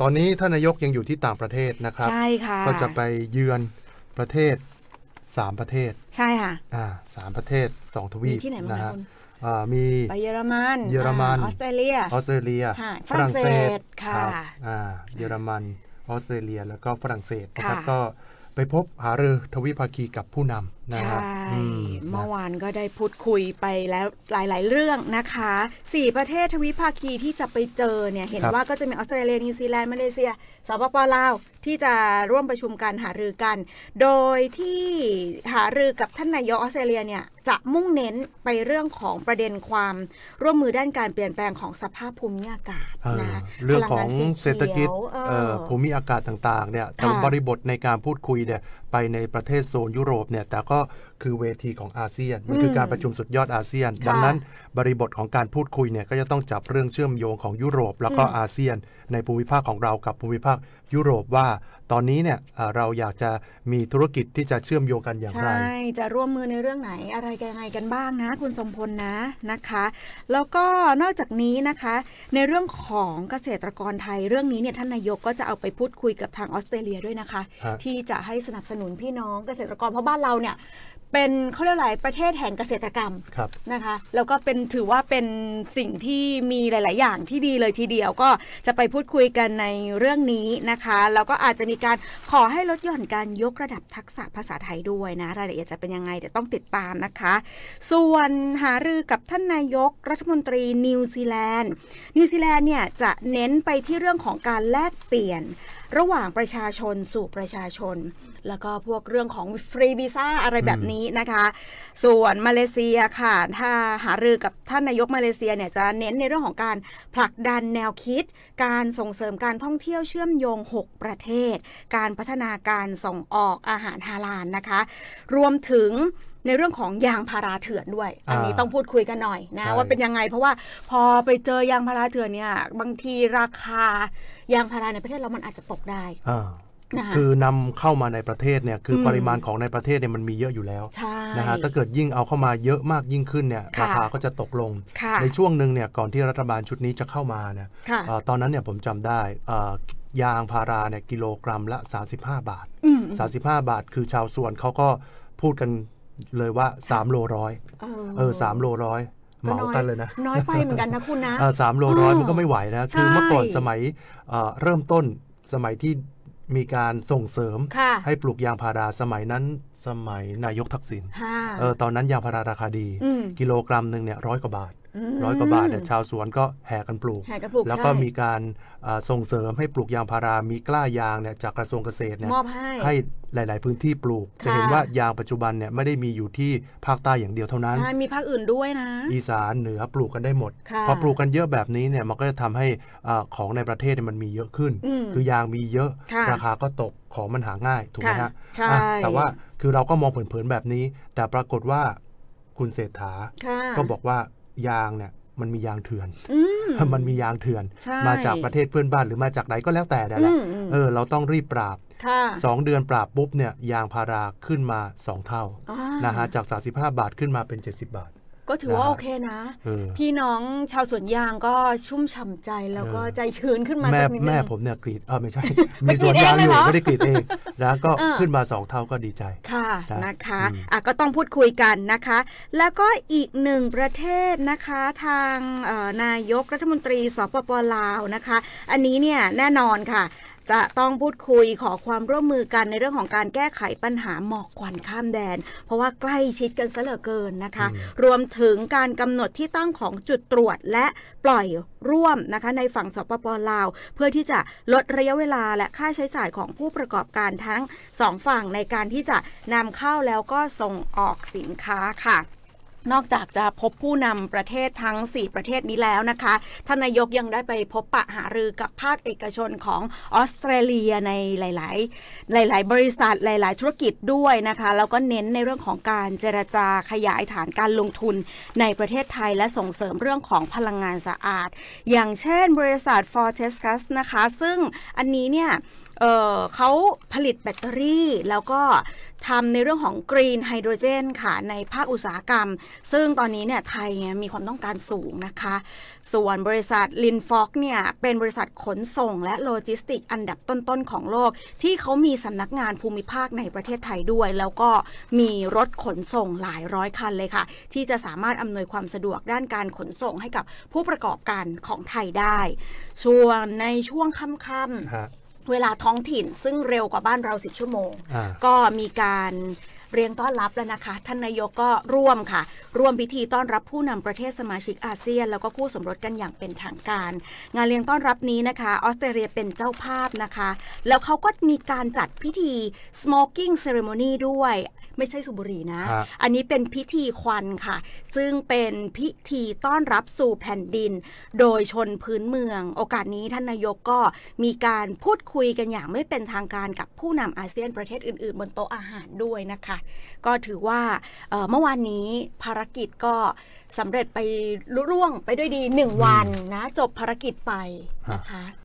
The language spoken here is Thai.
ตอนนี้ท่านนายกยังอยู่ที่ต่างประเทศนะครับใช่ค่ะก็จะไปเยือนประเทศสามประเทศ ใช่ค่ะอ่าสามประเทศสองทวีปที่ไหนบ้างคมีไปเยอรมันเยอรมัน ออสเตรเลีย ออสเตรเลีย ฝรั่งเศสค่ะเยอรมัน ออสเตรเลีย แล้วก็ฝรั่งเศสนะครับก็ไปพบหารือทวิภาคีกับผู้นำนะใช่เมื่อวานก็ได้พูดคุยไปแล้วหลายๆ เรื่องนะคะสี่ประเทศทวิภาคีที่จะไปเจอเนี่ยเห็นว่าก็จะมีออสเตรเลียนิวซีแลนด์ มาเลเซียสปปลาวที่จะร่วมประชุมการหารือกัน โดยที่หารือกับท่านนายกออสเตรเลียเนี่ยจะมุ่งเน้นไปเรื่องของประเด็นความร่วมมือด้านการเปลี่ยนแปลงของสภาพภูมิอากาศนะเรื่องของเศรษฐกิจภูมิอากาศต่างๆเนี่ยแต่บริบทในการพูดคุยเนี่ยไปในประเทศโซนยุโรปเนี่ย แต่ก็คือเวทีของอาเซียน มันคือการประชุมสุดยอดอาเซียน ดังนั้นบริบทของการพูดคุยเนี่ยก็จะต้องจับเรื่องเชื่อมโยงของยุโรปแล้วก็อาเซียน ในภูมิภาคของเรากับภูมิภาคยุโรปว่า ตอนนี้เนี่ยเราอยากจะมีธุรกิจที่จะเชื่อมโยงกันอย่างไรใช่จะร่วมมือในเรื่องไหนอะไรกันไงกันบ้างนะคุณสมพลนะนะคะ แล้วก็นอกจากนี้นะคะในเรื่องของเกษตรกรไทยเรื่องนี้เนี่ยท่านนายกก็จะเอาไปพูดคุยกับทางออสเตรเลียด้วยนะคะ ที่จะให้สนับสนุนพี่น้องเกษตรกรเพราะบ้านเราเนี่ยเป็นเขาเรียกอะไรประเทศแห่งเกษตรกรรมรนะคะแล้วก็เป็นถือว่าเป็นสิ่งที่มีหลาย ๆ อย่างที่ดีเลยทีเดียวก็จะไปพูดคุยกันในเรื่องนี้นะคะ แล้วก็อาจจะมีการขอให้ลดหย่อนการยกระดับทักษะภาษาไทยด้วยนะรายละเอียดจะเป็นยังไงเดี๋ยวต้องติดตามนะคะ ส่วนหารือกับท่านนายกรัฐมนตรี นิวซีแลนด์นิวซีแลนด์เนี่ยจะเน้นไปที่เรื่องของการแลกเปลี่ยน ระหว่างประชาชนสู่ประชาชนแล้วก็พวกเรื่องของฟรีวีซ่าอะไรแบบนี้นะคะ ส่วนมาเลเซียค่ะ ถ้าหารือกับท่านนายกมาเลเซียเนี่ยจะเน้นในเรื่องของการผลักดันแนวคิดการส่งเสริมการท่องเที่ยวเชื่อมโยง 6 ประเทศ การพัฒนาการส่งออกอาหารฮาลานนะคะ รวมถึงในเรื่องของยางพาราเถื่อนด้วย อันนี้ต้องพูดคุยกันหน่อยนะ ว่าเป็นยังไงเพราะว่าพอไปเจอยางพาราเถื่อนเนี่ยบางทีราคายางพาราในประเทศเรามันอาจจะตกได้คือนำเข้ามาในประเทศเนี่ยคือปริมาณของในประเทศเนี่ยมันมีเยอะอยู่แล้วนะฮะถ้าเกิดยิ่งเอาเข้ามาเยอะมากยิ่งขึ้นเนี่ยราคาก็จะตกลงในช่วงหนึ่งเนี่ยก่อนที่รัฐบาลชุดนี้จะเข้ามาเนี่ยตอนนั้นเนี่ยผมจำได้ยางพาราเนี่ยกิโลกรัมละ 35 บาท 35 บาทคือชาวสวนเขาก็พูดกันเลยว่า3โลร้อยเออสามโลร้อยเหมากันเลยนะน้อยไปเหมือนกันนะคุณนะสามโลร้อยมันก็ไม่ไหวนะคือเมื่อก่อนสมัยเริ่มต้นสมัยที่มีการส่งเสริมให้ปลูกยางพาราสมัยนั้นสมัยนายกทักษิณตอนนั้นยางพาราราคาดี กิโลกรัมหนึ่งเนี่ยร้อยกว่าบาทร้อยกว่าบาทเนี่ยชาวสวนก็แห่กันปลูก แล้วก็มีการส่งเสริมให้ปลูกยางพารามีกล้ายางเนี่ยจากกระทรวงเกษตรเนี่ยให้หลาย ๆ พื้นที่ปลูก จะเห็นว่ายางปัจจุบันเนี่ยไม่ได้มีอยู่ที่ภาคใต้อย่างเดียวเท่านั้น มีภาคอื่นด้วยนะ อีสานเหนือปลูกกันได้หมด พอปลูกกันเยอะแบบนี้เนี่ยมันก็จะทำให้ของในประเทศมันมีเยอะขึ้น คือยางมีเยอะ ราคาก็ตก ของมันหาง่ายถูกไหมฮะใช่แต่ว่าคือเราก็มองเผินๆแบบนี้ แต่ปรากฏว่าคุณเศรษฐา ก็บอกว่ายางเนี่ยมันมียางเถื่อน มันมียางเถื่อน มาจากประเทศเพื่อนบ้านหรือมาจากไหนก็แล้วแต่นั่นแหละเออเราต้องรีบปราบ สองเดือนปราบปุ๊บเนี่ยยางพาราขึ้นมาสองเท่านะฮะจาก35บาทขึ้นมาเป็น 70 บาทก็ถือว่าโอเคนะ พี่น้องชาวสวนยางก็ชุ่มฉ่าใจแล้วก็ใจชื้นขึ้นมาแม่แม่ผมเนี่ยกรีดเออไม่ใช่ มีสวนยางอยู่ไม่ได้กรีดเองนะก็ขึ้นมาสองเท่าก็ดีใจ ค่ะนะคะอ่ะก็ต้องพูดคุยกันนะคะ แล้วก็อีกหนึ่งประเทศนะคะ ทางนายกรัฐมนตรีสปปลาวนะคะ อันนี้เนี่ยแน่นอนค่ะจะต้องพูดคุยขอความร่วมมือกันในเรื่องของการแก้ไขปัญหาหมอกควันข้ามแดน เพราะว่าใกล้ชิดกันซะเหลือเกินนะคะ รวมถึงการกำหนดที่ตั้งของจุดตรวจและปล่อยร่วมนะคะในฝั่งสปปลาว เพื่อที่จะลดระยะเวลาและค่าใช้จ่ายของผู้ประกอบการทั้งสองฝั่งในการที่จะนำเข้าแล้วก็ส่งออกสินค้าค่ะนอกจากจะพบผู้นำประเทศทั้ง 4 ประเทศนี้แล้วนะคะท่านนายกยังได้ไปพบปะหารือกับภาคเอกชนของออสเตรเลียในหลายๆหลาย ๆ บริษัทหลาย ๆ ธุรกิจด้วยนะคะ แล้วก็เน้นในเรื่องของการเจรจาขยายฐานการลงทุนในประเทศไทยและส่งเสริมเรื่องของพลังงานสะอาด อย่างเช่นบริษัท f o r t e s c u s นะคะ ซึ่งอันนี้เนี่ยเเขาผลิตแบตเตอรี่แล้วก็ทำในเรื่องของกรีนไฮโดรเจนค่ะในภาคอุตสาหกรรม ซึ่งตอนนี้เนี่ยไทยเนี่ยมีความต้องการสูงนะคะ ส่วนบริษัทลินฟอกเนี่ยเป็นบริษัทขนส่ง และโลจิสติก อันดับต้นๆ ของโลก ที่เขามีสำนักงานภูมิภาคในประเทศไทยด้วย แล้วก็มีรถขนส่งหลายร้อยคันเลยค่ะ ที่จะสามารถอำนวยความสะดวกด้านการขนส่งให้กับผู้ประกอบการของไทยได้ส่วนในช่วงค่ำๆเวลาท้องถิ่น ซึ่งเร็วกว่าบ้านเราสิบชั่วโมง ก็มีการเรียงต้อนรับแล้วนะคะ ท่านนายกก็ร่วมค่ะ ร่วมพิธีต้อนรับผู้นำประเทศสมาชิกอาเซียน แล้วก็คู่สมรสกันอย่างเป็นทางการ งานเลี้ยงต้อนรับนี้นะคะ ออสเตรเลียเป็นเจ้าภาพนะคะ แล้วเขาก็มีการจัดพิธี smoking ceremony ด้วยไม่ใช่สุบุรีนะ อันนี้เป็นพิธีควันค่ะ ซึ่งเป็นพิธีต้อนรับสู่แผ่นดินโดยชนพื้นเมือง โอกาสนี้ท่านนายกก็มีการพูดคุยกันอย่างไม่เป็นทางการกับผู้นำอาเซียนประเทศอื่นๆ บนโต๊ะอาหารด้วยนะคะ ก็ถือว่าเมื่อวานนี้ภารกิจก็สำเร็จไปรุ่งไปด้วยดีหนึ่งวันนะ จบภารกิจไปนะคะ